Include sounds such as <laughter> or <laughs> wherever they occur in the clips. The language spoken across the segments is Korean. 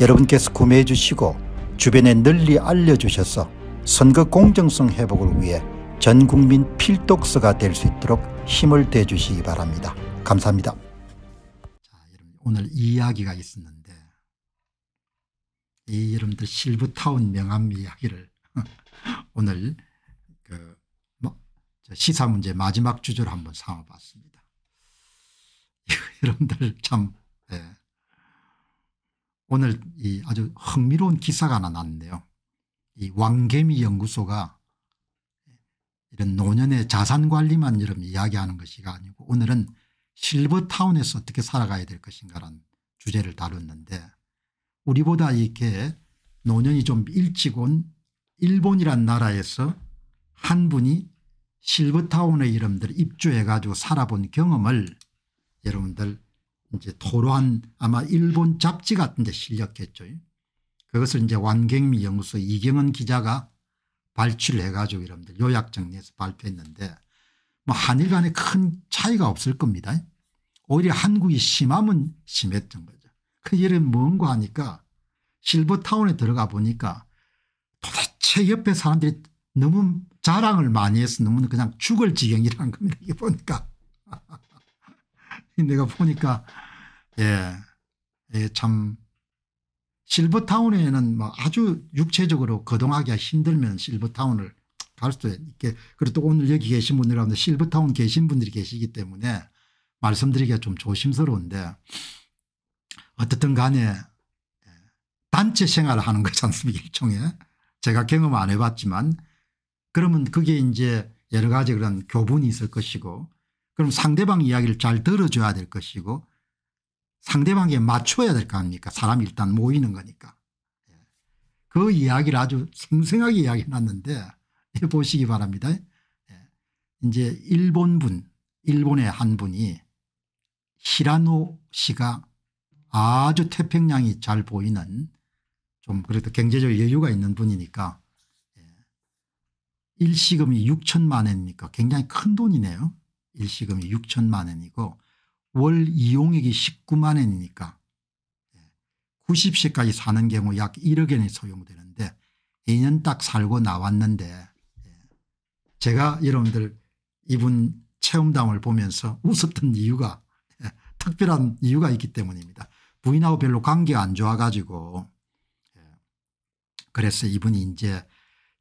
여러분께서 구매해 주시고 주변에 널리 알려주셔서 선거 공정성 회복을 위해 전국민 필독서가 될 수 있도록 힘을 대주시기 바랍니다. 감사합니다. 자, 여러분 오늘 이야기가 있었는데 이 여러분들 실버타운 명함 이야기를 <laughs> 오늘 그 시사 문제 마지막 주제로 한번 삼아봤습니다. <laughs> 여러분들 참 오늘 이 아주 흥미로운 기사가 하나 났는데요. 이 왕개미 연구소가 이런 노년의 자산관리만 이런 이야기하는 것이 아니고 오늘은 실버타운에서 어떻게 살아가야 될 것인가라는 주제를 다뤘는데 우리보다 이렇게 노년이 좀 일찍 온 일본이란 나라에서 한 분이 실버타운의 이름들 입주해 가지고 살아본 경험을 여러분들 이제 토로한 아마 일본 잡지 같은 데 실렸겠죠. 그것을 이제 완경미 연구 이경은 기자가 발췌 해가지고 여러분들 요약 정리해서 발표했는데 뭐 한일 간에 큰 차이가 없을 겁니다. 오히려 한국이 심하면 심했던 거죠. 그 일은 뭔고 하니까 실버타운에 들어가 보니까 도대체 옆에 사람들이 너무 자랑을 많이 해서 너무 그냥 죽을 지경이라는 겁니다. 이게 보니까. <laughs> 내가 보니까 예, 예 참 실버타운에는 뭐 아주 육체적으로 거동하기가 힘들면 실버타운을 갈 수도 있게 그리고 또 오늘 여기 계신 분들 가운데 실버타운 계신 분들이 계시기 때문에 말씀드리기가 좀 조심스러운데 어떻든 간에 단체 생활을 하는 거지 않습니까 일종의 제가 경험 안 해봤지만 그러면 그게 이제 여러 가지 그런 교분이 있을 것이고 그럼 상대방 이야기를 잘 들어줘야 될 것이고 상대방에 맞춰야 될 거 아닙니까 사람이 일단 모이는 거니까. 예. 그 이야기를 아주 생생하게 이야기해놨는데 예, 보시기 바랍니다. 예. 이제 일본분 일본의 한 분이 히라노 씨가 아주 태평양이 잘 보이는 좀 그래도 경제적 여유가 있는 분이니까 일시금이 6천만 엔이니까 굉장히 큰 돈이네요. 일시금이 6천만 원이고 월 이용액이 19만 원이니까 90세까지 예, 사는 경우 약 1억 원이 소용되는데 2년 딱 살고 나왔는데 예, 제가 여러분들 이분 체험담을 보면서 웃었던 이유가 예, 특별한 이유가 있기 때문입니다. 부인하고 별로 관계가 안 좋아가지고 그래서 이분이 이제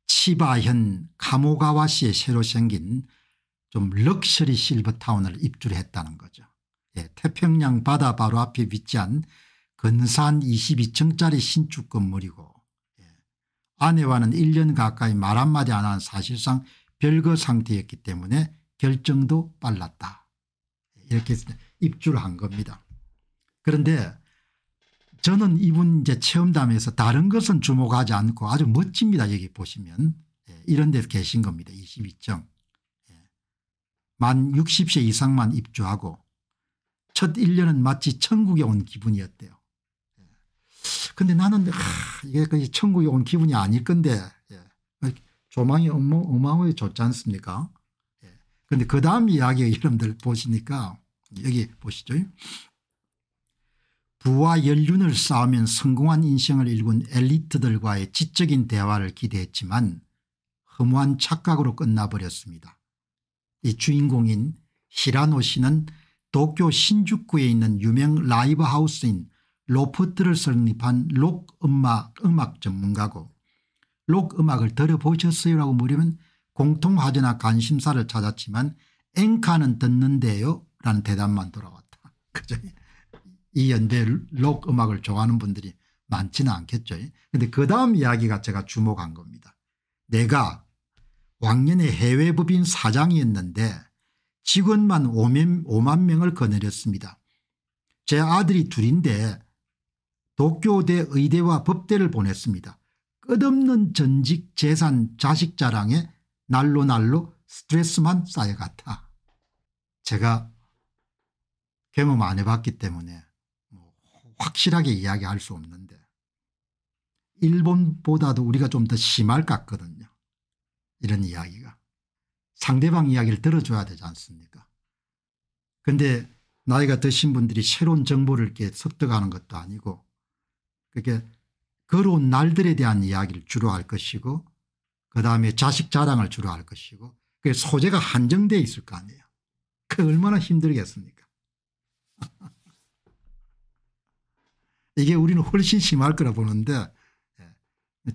치바현 카모가와 시에 새로 생긴 좀 럭셔리 실버타운을 입주를 했다는 거죠. 예, 태평양 바다 바로 앞에 위치한 근산 22층짜리 신축 건물이고 예, 아내와는 1년 가까이 말 한마디 안 한 사실상 별거 상태였기 때문에 결정도 빨랐다. 예, 이렇게 입주를 한 겁니다. 그런데 저는 이분 이제 체험담에서 다른 것은 주목하지 않고 아주 멋집니다. 여기 보시면 예, 이런 데 계신 겁니다. 22층. 만 60세 이상만 입주하고 첫 1년은 마치 천국에 온 기분이었대요. 예. 근데 나는 아, 이게 천국에 온 기분이 아닐 건데 예. 조망이 어마어마하게 좋지 않습니까 그런데 예. 그 다음 이야기 여러분들 보시니까 여기 보시죠. 부와 연륜을 쌓으면 성공한 인생을 일군 엘리트들과의 지적인 대화를 기대했지만 허무한 착각으로 끝나버렸습니다. 이 주인공인 히라노 씨는 도쿄 신주쿠에 있는 유명 라이브 하우스인 로프트를 설립한 록 음악, 음악 전문가고 록 음악을 들어보셨어요 라고 물으면 공통화제나 관심사를 찾았지만 앵카는 듣는데요 라는 대답만 돌아왔다. <laughs> 그죠? 이 연대 록 음악을 좋아하는 분들이 많지는 않겠죠. 그런데그 다음 이야기가 제가 주목한 겁니다. 내가 왕년에 해외법인 사장이었는데 직원만 5만 명을 거느렸습니다. 제 아들이 둘인데 도쿄대 의대와 법대를 보냈습니다. 끝없는 전직 재산 자식 자랑에 날로 날로 스트레스만 쌓여갔다. 제가 경험 안 해봤기 때문에 뭐 확실하게 이야기할 수 없는데 일본보다도 우리가 좀 더 심할 것 같거든요. 이런 이야기가. 상대방 이야기를 들어줘야 되지 않습니까 그데 나이가 드신 분들이 새로운 정보를 이렇게 습득하는 것도 아니고 그게 걸어온 날들에 대한 이야기를 주로 할 것이고 그다음에 자식 자랑을 주로 할 것이고 그 소재가 한정돼 있을 거 아니에요. 그 얼마나 힘들겠습니까 <laughs> 이게 우리는 훨씬 심할 거라 보는데 예,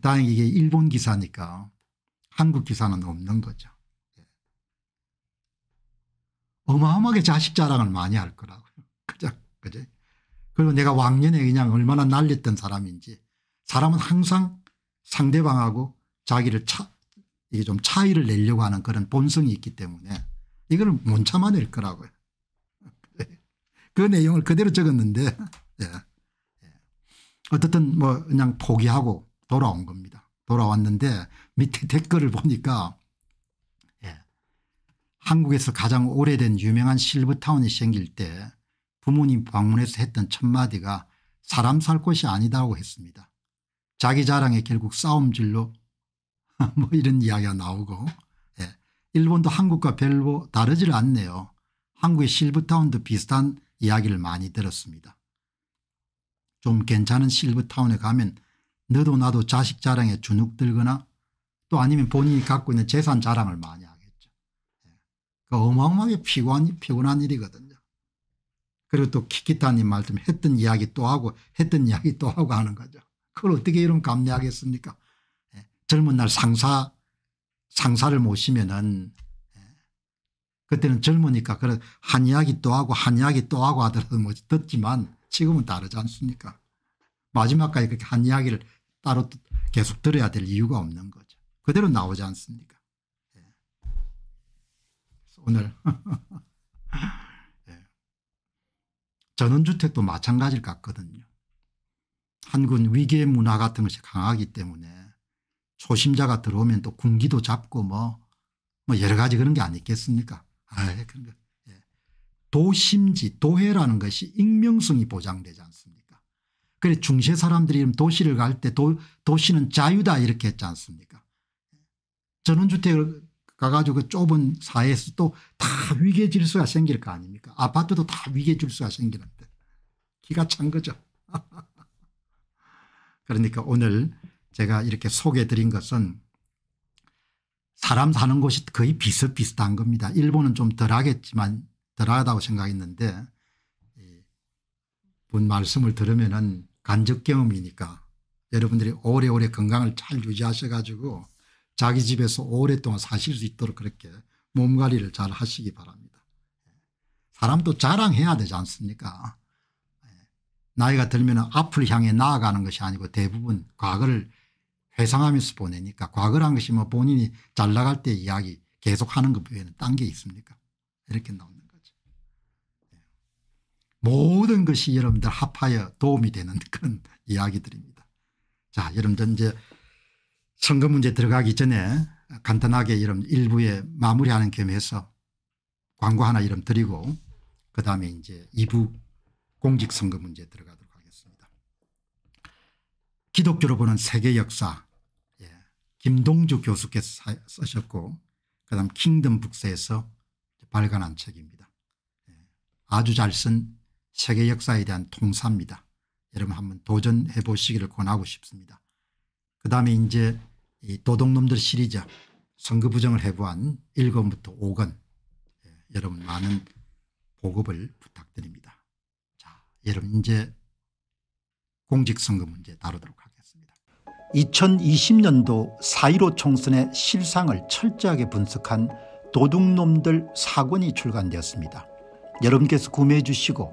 다행히 이게 일본 기사니까 한국 기사는 없는 거죠. 예. 어마어마하게 자식 자랑을 많이 할 거라고요. <laughs> 그죠? 그죠? 그리고 내가 왕년에 그냥 얼마나 날렸던 사람인지 사람은 항상 상대방하고 자기를 차, 이게 좀 차이를 내려고 하는 그런 본성이 있기 때문에 이걸 못 참아낼 거라고요. <laughs> 그 내용을 그대로 적었는데 <laughs> 예. 예. 어쨌든 뭐 그냥 포기하고 돌아온 겁니다. 돌아왔는데 밑에 <laughs> 댓글을 보니까 예. 한국에서 가장 오래된 유명한 실버타운이 생길 때 부모님 방문해서 했던 첫마디가 사람 살 곳이 아니다고 했습니다. 자기 자랑에 결국 싸움질로 <laughs> 뭐 이런 이야기가 나오고 예. 일본도 한국과 별로 다르질 않네요. 한국의 실버타운도 비슷한 이야기를 많이 들었습니다. 좀 괜찮은 실버타운에 가면 너도 나도 자식 자랑에 주눅들거나 또 아니면 본인이 갖고 있는 재산 자랑을 많이 하겠죠. 예. 그 어마어마하게 피곤한, 피곤한 일이거든요. 그리고 또 키키타님 말씀 했던 이야기 또 하고 했던 이야기 또 하고 하는 거죠. 그걸 어떻게 이런 감내하겠습니까? 예. 젊은 날 상사 상사를 모시면은 예. 그때는 젊으니까 그런 한 이야기 또 하고 한 이야기 또 하고 하더라도 뭐 듣지만 지금은 다르지 않습니까? 마지막까지 그렇게 한 이야기를 따로 계속 들어야 될 이유가 없는 거죠. 그대로 나오지 않습니까? 예. 오늘 <laughs> 예. 전원주택도 마찬가지일 것 같거든요. 한군 위기의 문화 같은 것이 강하기 때문에 초심자가 들어오면 또 군기도 잡고 뭐, 뭐 여러 가지 그런 게 아니겠습니까? 아, 예, 그런 거. 예. 도심지 도회라는 것이 익명성이 보장되지 않습니까? 그래 중세 사람들이 도시를 갈 때 도시는 자유다 이렇게 했지 않습니까 전원주택을 가가지고 그 좁은 사회에서 또 다 위계 질서가 생길 거 아닙니까 아파트도 다 위계 질서가 생기는데 기가 찬 거죠 <laughs> 그러니까 오늘 제가 이렇게 소개해 드린 것은 사람 사는 곳이 거의 비슷비슷한 겁니다. 일본은 좀 덜하겠지만 덜하다고 생각했는데 분 예, 말씀을 들으면 은 간접 경험이니까 여러분들이 오래오래 건강을 잘 유지하셔 가지고 자기 집에서 오랫동안 사실 수 있도록 그렇게 몸관리를 잘 하시기 바랍니다. 사람도 자랑해야 되지 않습니까 예. 나이가 들면 앞을 향해 나아가는 것이 아니고 대부분 과거를 회상하면서 보내니까 과거란 것이 뭐 본인이 잘 나갈 때 이야기 계속하는 것 외에는 딴 게 있습니까 이렇게 나옵니다. 모든 것이 여러분들 합하여 도움이 되는 그런 이야기들입니다. 자 여러분들 이제 선거 문제 들어가기 전에 간단하게 이런 일부에 마무리하는 겸해서 광고 하나 이름 드리고 그다음에 이제 2부 공직선거 문제 들어가도록 하겠습니다. 기독교로 보는 세계 역사 예. 김동주 교수께서 쓰셨고 그다음 킹덤 북서에서 발간한 책입니다. 예. 아주 잘쓴 세계 역사에 대한 통사입니다. 여러분 한번 도전해 보시기를 권하고 싶습니다. 그 다음에 이제 이 도둑놈들 시리즈 선거 부정을 해부한 1권부터 5권 예, 여러분 많은 보급을 부탁드립니다. 자, 여러분 이제 공직선거 문제 다루도록 하겠습니다. 2020년도 4.15 총선의 실상을 철저하게 분석한 도둑놈들 사권이 출간되었습니다. 여러분께서 구매해 주시고